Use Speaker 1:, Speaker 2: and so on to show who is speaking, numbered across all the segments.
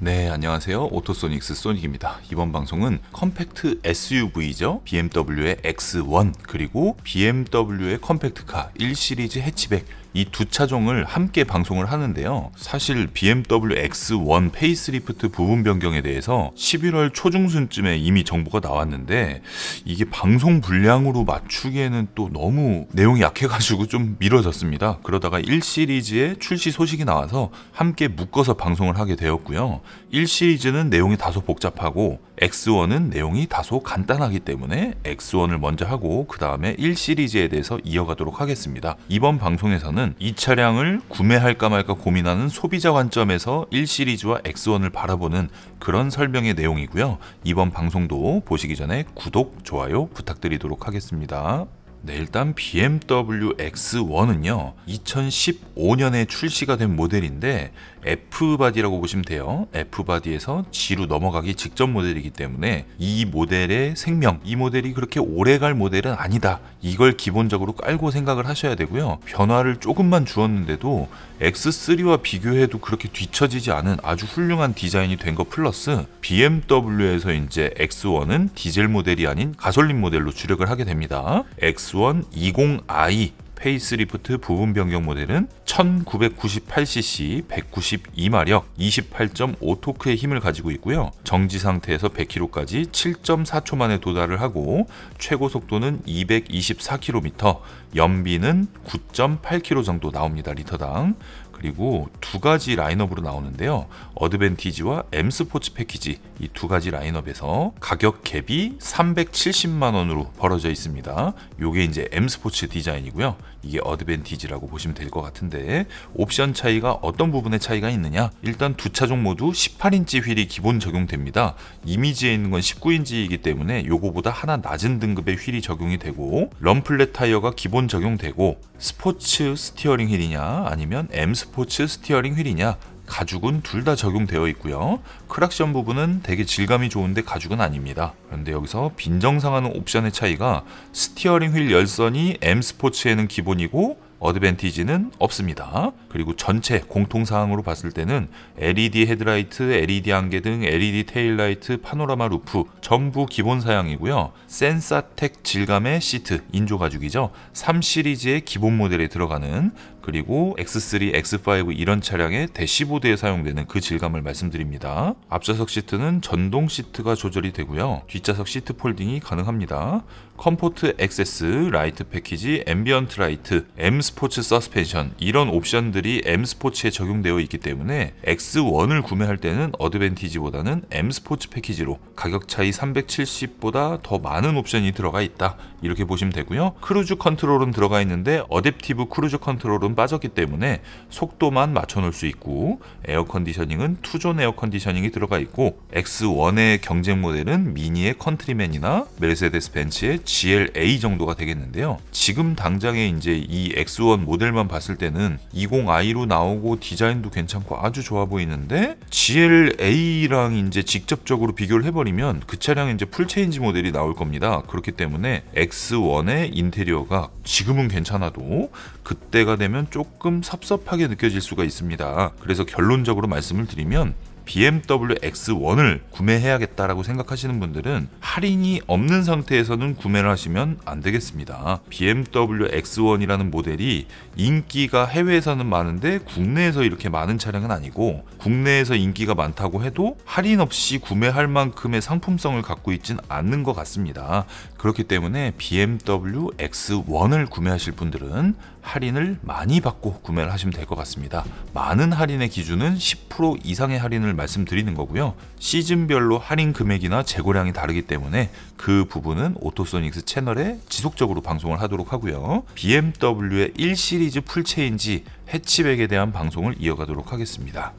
Speaker 1: 네 안녕하세요 오토소닉스 소닉입니다 이번 방송은 컴팩트 SUV죠 BMW의 X1 그리고 BMW의 컴팩트카 1시리즈 해치백 이두 차종을 함께 방송을 하는데요. 사실 BMW X1 페이스리프트 부분 변경에 대해서 11월 초중순쯤에 이미 정보가 나왔는데 이게 방송 분량으로 맞추기에는 또 너무 내용이 약해가지고 좀 미뤄졌습니다. 그러다가 1시리즈에 출시 소식이 나와서 함께 묶어서 방송을 하게 되었고요. 1시리즈는 내용이 다소 복잡하고 X1은 내용이 다소 간단하기 때문에 X1을 먼저 하고 그 다음에 1시리즈에 대해서 이어가도록 하겠습니다. 이번 방송에서는 관점서는이 차량을 구매할까 말까 고민하는 소비자 관점에서 1시리즈와 X1을 바라보는 그런 설명의 내용이고요. 이번 방송도 보시기 전에 구독, 좋아요 부탁드리도록 하겠습니다. 네, 일단 BMW X1은요, 2015년에 출시가 된 모델인데, F바디라고 보시면 돼요. F바디에서 G로 넘어가기 직전 모델이기 때문에 이 모델의 생명, 이 모델이 그렇게 오래갈 모델은 아니다. 이걸 기본적으로 깔고 생각을 하셔야 되고요. 변화를 조금만 주었는데도 X3와 비교해도 그렇게 뒤처지지 않은 아주 훌륭한 디자인이 된 거 플러스 BMW에서 이제 X1은 디젤 모델이 아닌 가솔린 모델로 주력을 하게 됩니다. X1 20i 페이스리프트 부분 변경 모델은 1998cc 192마력 28.5토크의 힘을 가지고 있고요. 정지 상태에서 100km까지 7.4초 만에 도달을 하고 최고 속도는 224km, 연비는 9.8km 정도 나옵니다. 리터당. 그리고 두 가지 라인업으로 나오는데요. 어드밴티지와 M 스포츠 패키지 이 두 가지 라인업에서 가격 갭이 370만 원으로 벌어져 있습니다. 요게 이제 M 스포츠 디자인이고요. 이게 어드밴티지라고 보시면 될 것 같은데 옵션 차이가 어떤 부분의 차이가 있느냐? 일단 두 차종 모두 18인치 휠이 기본 적용됩니다. 이미지에 있는 건 19인치이기 때문에 요거보다 하나 낮은 등급의 휠이 적용이 되고 럼플렛 타이어가 기본 적용되고 스포츠 스티어링 휠이냐 아니면 M 스포츠 스포츠 스티어링 휠이냐 가죽은 둘 다 적용되어 있고요. 크락션 부분은 되게 질감이 좋은데 가죽은 아닙니다. 그런데 여기서 빈정상하는 옵션의 차이가 스티어링 휠 열선이 M 스포츠에는 기본이고 어드밴티지는 없습니다. 그리고 전체 공통사항으로 봤을 때는 LED 헤드라이트, LED 안개 등 LED 테일라이트, 파노라마 루프 전부 기본 사양이고요. 센사텍 질감의 시트, 인조 가죽이죠. 3시리즈의 기본 모델에 들어가는 그리고 X3, X5 이런 차량의 대시보드에 사용되는 그 질감을 말씀드립니다. 앞좌석 시트는 전동 시트가 조절이 되고요. 뒷좌석 시트 폴딩이 가능합니다. 컴포트 XS, 라이트 패키지, 앰비언트 라이트, M 스포츠 서스펜션 이런 옵션들이 M 스포츠에 적용되어 있기 때문에 X1을 구매할 때는 어드밴티지보다는 M 스포츠 패키지로 가격 차이 370보다 더 많은 옵션이 들어가 있다 이렇게 보시면 되고요. 크루즈 컨트롤은 들어가 있는데 어댑티브 크루즈 컨트롤은 빠졌기 때문에 속도만 맞춰 놓을 수 있고 에어 컨디셔닝은 투존 에어 컨디셔닝이 들어가 있고 X1의 경쟁 모델은 미니의 컨트리맨이나 메르세데스 벤츠의 GLA 정도가 되겠는데요. 지금 당장에 이제 이 X1 모델만 봤을 때는 20i로 나오고 디자인도 괜찮고 아주 좋아 보이는데 GLA랑 이제 직접적으로 비교를 해버리면 그 차량은 이제 풀체인지 모델이 나올 겁니다. 그렇기 때문에 X1의 인테리어가 지금은 괜찮아도 그때가 되면 조금 섭섭하게 느껴질 수가 있습니다. 그래서 결론적으로 말씀을 드리면 BMW X1을 구매해야겠다라고 생각하시는 분들은 할인이 없는 상태에서는 구매를 하시면 안 되겠습니다. BMW X1이라는 모델이 인기가 해외에서는 많은데 국내에서 이렇게 많은 차량은 아니고 국내에서 인기가 많다고 해도 할인 없이 구매할 만큼의 상품성을 갖고 있진 않는 것 같습니다. 그렇기 때문에 BMW X1을 구매하실 분들은 할인을 많이 받고 구매를 하시면 될 것 같습니다. 많은 할인의 기준은 10% 이상의 할인을 말씀드리는 거고요. 시즌별로 할인 금액이나 재고량이 다르기 때문에 그 부분은 오토소닉스 채널에 지속적으로 방송을 하도록 하고요. BMW의 1시리즈 풀체인지 해치백에 대한 방송을 이어가도록 하겠습니다.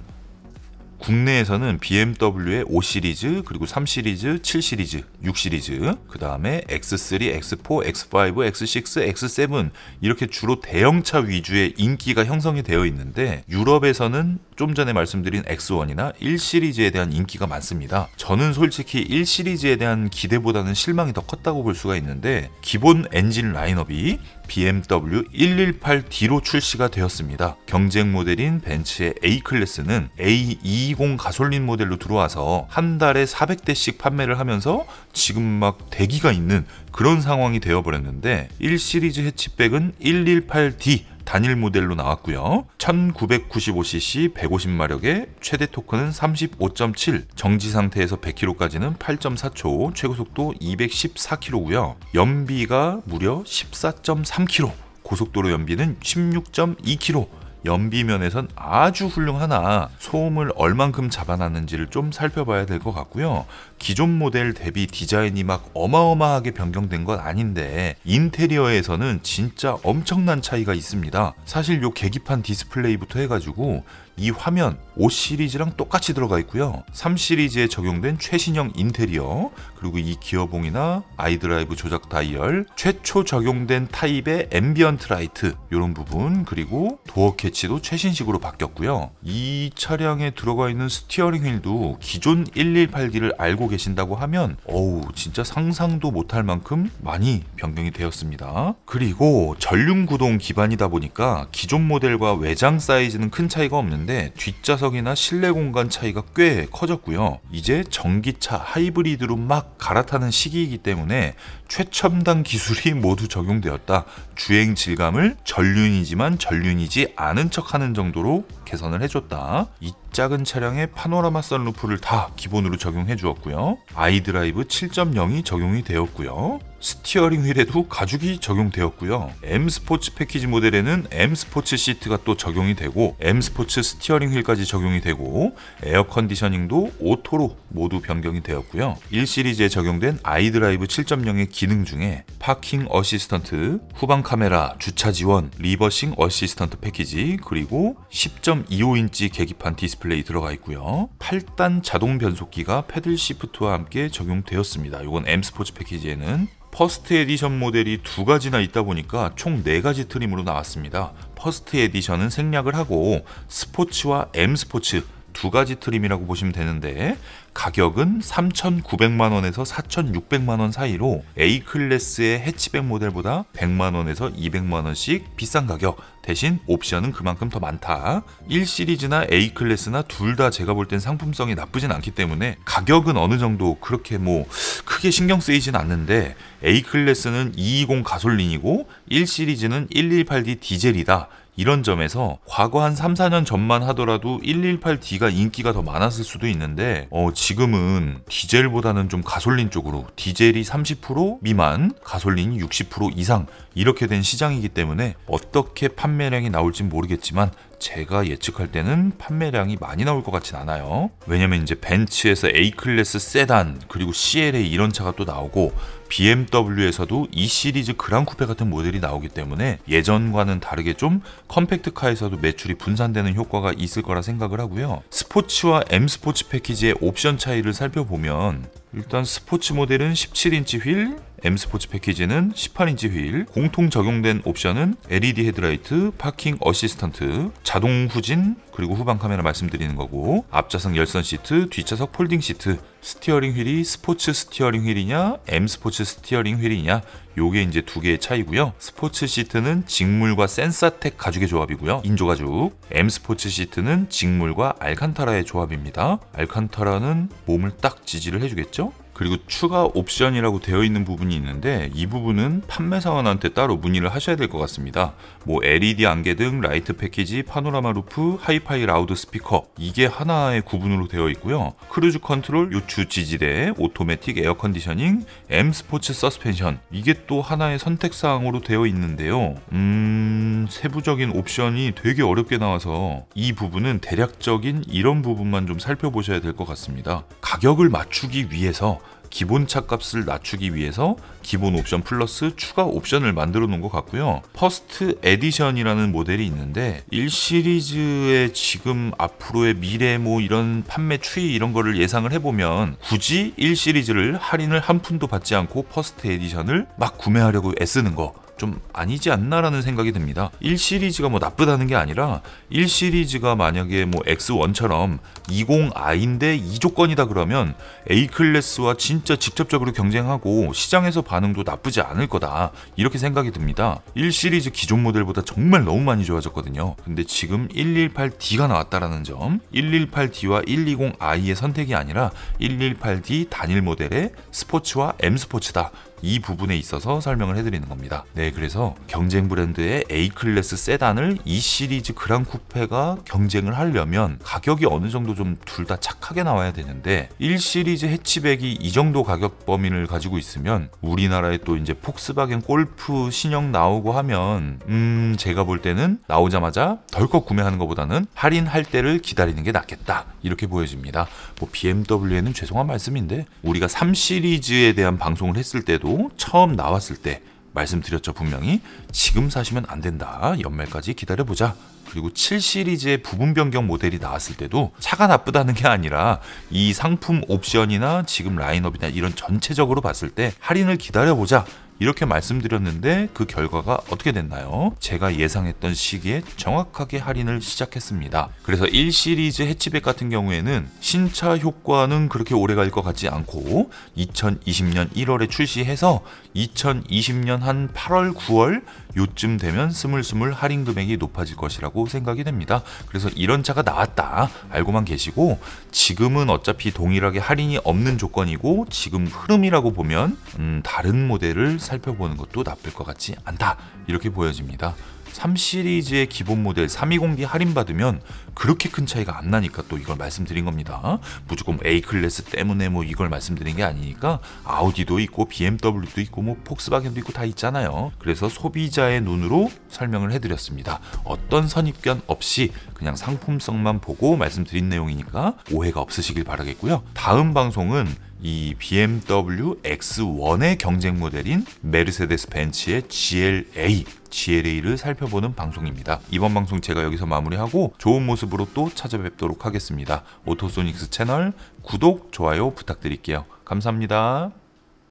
Speaker 1: 국내에서는 BMW의 5시리즈, 그리고 3시리즈, 7시리즈, 6시리즈, 그 다음에 X3, X4, X5, X6, X7 이렇게 주로 대형차 위주의 인기가 형성이 되어 있는데 유럽에서는 좀 전에 말씀드린 X1이나 1시리즈에 대한 인기가 많습니다. 저는 솔직히 1시리즈에 대한 기대보다는 실망이 더 컸다고 볼 수가 있는데 기본 엔진 라인업이 BMW 118D로 출시가 되었습니다. 경쟁 모델인 벤츠의 A 클래스는 A220 가솔린 모델로 들어와서 한 달에 400대씩 판매를 하면서 지금 막 대기가 있는 그런 상황이 되어버렸는데 1시리즈 해치백은 118D 단일 모델로 나왔고요. 1995cc 150마력에 최대 토크는 35.7, 정지 상태에서 100km까지는 8.4초, 최고 속도 214km고요. 연비가 무려 14.3km, 고속도로 연비는 16.2km, 연비면에선 아주 훌륭하나 소음을 얼만큼 잡아놨는지를 좀 살펴봐야 될 것 같고요. 기존 모델 대비 디자인이 막 어마어마하게 변경된 건 아닌데 인테리어에서는 진짜 엄청난 차이가 있습니다. 사실 요 계기판 디스플레이부터 해가지고 이 화면 5 시리즈랑 똑같이 들어가 있고요. 3 시리즈에 적용된 최신형 인테리어, 그리고 이 기어봉이나 아이드라이브 조작 다이얼, 최초 적용된 타입의 앰비언트 라이트 이런 부분, 그리고 도어 캐치도 최신식으로 바뀌었고요. 이 차량에 들어가 있는 스티어링 휠도 기존 118D를 알고 계신다고 하면 어우 진짜 상상도 못할 만큼 많이 변경이 되었습니다. 그리고 전륜구동 기반이다 보니까 기존 모델과 외장 사이즈는 큰 차이가 없는데 뒷좌석이나 실내 공간 차이가 꽤 커졌고요. 이제 전기차 하이브리드로 막 갈아타는 시기이기 때문에 최첨단 기술이 모두 적용되었다. 주행 질감을 전륜이지만 전륜이지 않은 척하는 정도로 개선을 해줬다. 이 작은 차량의 파노라마 선루프를 다 기본으로 적용해 주었고요. 아이드라이브 7.0이 적용이 되었고요. 스티어링 휠에도 가죽이 적용되었고요. M 스포츠 패키지 모델에는 M 스포츠 시트가 또 적용이 되고 M 스포츠 스티어링 휠까지 적용이 되고 에어 컨디셔닝도 오토로 모두 변경이 되었고요. 1시리즈에 적용된 아이드라이브 7.0의 기능 중에 파킹 어시스턴트, 후방 카메라, 주차 지원, 리버싱 어시스턴트 패키지 그리고 10.25인치 계기판 디스플레이 들어가 있고요. 8단 자동 변속기가 패들 시프트와 함께 적용되었습니다. 이건 M 스포츠 패키지에는 퍼스트 에디션 모델이 두 가지나 있다 보니까 총 네 가지 트림으로 나왔습니다. 퍼스트 에디션은 생략을 하고 스포츠와 M 스포츠 두 가지 트림이라고 보시면 되는데 가격은 3,900만 원에서 4,600만 원 사이로 A 클래스의 해치백 모델보다 100만 원에서 200만 원씩 비싼 가격 대신 옵션은 그만큼 더 많다. 1시리즈나 A 클래스나 둘 다 제가 볼 땐 상품성이 나쁘진 않기 때문에 가격은 어느 정도 그렇게 뭐 크게 신경 쓰이진 않는데 A 클래스는 220 가솔린이고 1시리즈는 118D 디젤이다. 이런 점에서 과거 한 3, 4년 전만 하더라도 118D가 인기가 더 많았을 수도 있는데 어, 지금은 디젤보다는 좀 가솔린 쪽으로 디젤이 30% 미만, 가솔린이 60% 이상 이렇게 된 시장이기 때문에 어떻게 판매량이 나올진 모르겠지만 제가 예측할 때는 판매량이 많이 나올 것 같진 않아요. 왜냐면 이제 벤츠에서 A 클래스 세단 그리고 CLA 이런 차가 또 나오고 BMW에서도 e 시리즈 그랑쿠페 같은 모델이 나오기 때문에 예전과는 다르게 좀 컴팩트카에서도 매출이 분산되는 효과가 있을 거라 생각을 하고요. 스포츠와 M 스포츠 패키지의 옵션 차이를 살펴보면 일단 스포츠 모델은 17인치 휠, M스포츠 패키지는 18인치 휠, 공통 적용된 옵션은 LED 헤드라이트, 파킹 어시스턴트, 자동 후진, 그리고 후방 카메라 말씀드리는 거고 앞좌석 열선 시트, 뒷좌석 폴딩 시트, 스티어링 휠이 스포츠 스티어링 휠이냐, M 스포츠 스티어링 휠이냐 요게 이제 두 개의 차이고요. 스포츠 시트는 직물과 센사텍 가죽의 조합이고요. 인조 가죽. M 스포츠 시트는 직물과 알칸타라의 조합입니다. 알칸타라는 몸을 딱 지지를 해주겠죠? 그리고 추가 옵션이라고 되어 있는 부분이 있는데 이 부분은 판매사원한테 따로 문의를 하셔야 될 것 같습니다. 뭐 LED 안개등, 라이트 패키지, 파노라마 루프, 하이파이 라우드 스피커 이게 하나의 구분으로 되어 있고요. 크루즈 컨트롤, 요추 지지대, 오토매틱 에어 컨디셔닝, M 스포츠 서스펜션 이게 또 하나의 선택사항으로 되어 있는데요. 음... 세부적인 옵션이 되게 어렵게 나와서 이 부분은 대략적인 이런 부분만 좀 살펴보셔야 될 것 같습니다. 가격을 맞추기 위해서 기본차 값을 낮추기 위해서 기본 옵션 플러스 추가 옵션을 만들어 놓은 것 같고요. 퍼스트 에디션이라는 모델이 있는데 1시리즈의 지금 앞으로의 미래 뭐 이런 판매 추이 이런 거를 예상을 해보면 굳이 1시리즈를 할인을 한 푼도 받지 않고 퍼스트 에디션을 막 구매하려고 애쓰는 거 좀 아니지 않나라는 생각이 듭니다. 1시리즈가 뭐 나쁘다는 게 아니라 1시리즈가 만약에 뭐 X1처럼 20i인데 2 조건이다 그러면 A 클래스와 진짜 직접적으로 경쟁하고 시장에서 반 반응도 나쁘지 않을 거다 이렇게 생각이 듭니다. 1 시리즈 기존 모델보다 정말 너무 많이 좋아졌거든요. 근데 지금 118D가 나왔다라는 점, 118D와 120i의 선택이 아니라 118D 단일 모델의 스포츠와 M 스포츠다 이 부분에 있어서 설명을 해드리는 겁니다. 네, 그래서 경쟁 브랜드의 A 클래스 세단을 E 시리즈 그랑 쿠페가 경쟁을 하려면 가격이 어느 정도 좀 둘 다 착하게 나와야 되는데 1 시리즈 해치백이 이 정도 가격 범위를 가지고 있으면 우리나라에 또 이제 폭스바겐 골프 신형 나오고 하면 음 제가 볼 때는 나오자마자 덜컥 구매하는 것보다는 할인할 때를 기다리는 게 낫겠다 이렇게 보여집니다. 뭐 BMW에는 죄송한 말씀인데 우리가 3 시리즈에 대한 방송을 했을 때도 정도 처음 나왔을 때 말씀드렸죠 분명히 지금 사시면 안 된다 연말까지 기다려보자 그리고 7시리즈의 부분 변경 모델이 나왔을 때도 차가 나쁘다는 게 아니라 이 상품 옵션이나 지금 라인업이나 이런 전체적으로 봤을 때 할인을 기다려보자 이렇게 말씀드렸는데 그 결과가 어떻게 됐나요? 제가 예상했던 시기에 정확하게 할인을 시작했습니다. 그래서 1시리즈 해치백 같은 경우에는 신차 효과는 그렇게 오래 갈 것 같지 않고 2020년 1월에 출시해서 2020년 한 8월, 9월 요쯤 되면 스물스물 할인 금액이 높아질 것이라고 생각이 됩니다. 그래서 이런 차가 나왔다 알고만 계시고 지금은 어차피 동일하게 할인이 없는 조건이고 지금 흐름이라고 보면 음, 다른 모델을 살펴보는 것도 나쁠 것 같지 않다 이렇게 보여집니다. 3 시리즈의 기본 모델 320D 할인받으면 그렇게 큰 차이가 안 나니까 또 이걸 말씀드린 겁니다. 무조건 A 클래스 때문에 뭐 이걸 말씀드린 게 아니니까 아우디도 있고 BMW도 있고 뭐 폭스바겐도 있고 다 있잖아요. 그래서 소비자의 눈으로 설명을 해드렸습니다. 어떤 선입견 없이 그냥 상품성만 보고 말씀드린 내용이니까 오해가 없으시길 바라겠고요. 다음 방송은 이 BMW X1의 경쟁 모델인 메르세데스 벤츠의 GLA GLA를 살펴보는 방송입니다. 이번 방송 제가 여기서 마무리하고 좋은 모습으로 또 찾아뵙도록 하겠습니다. 오토소닉스 채널 구독, 좋아요 부탁드릴게요. 감사합니다.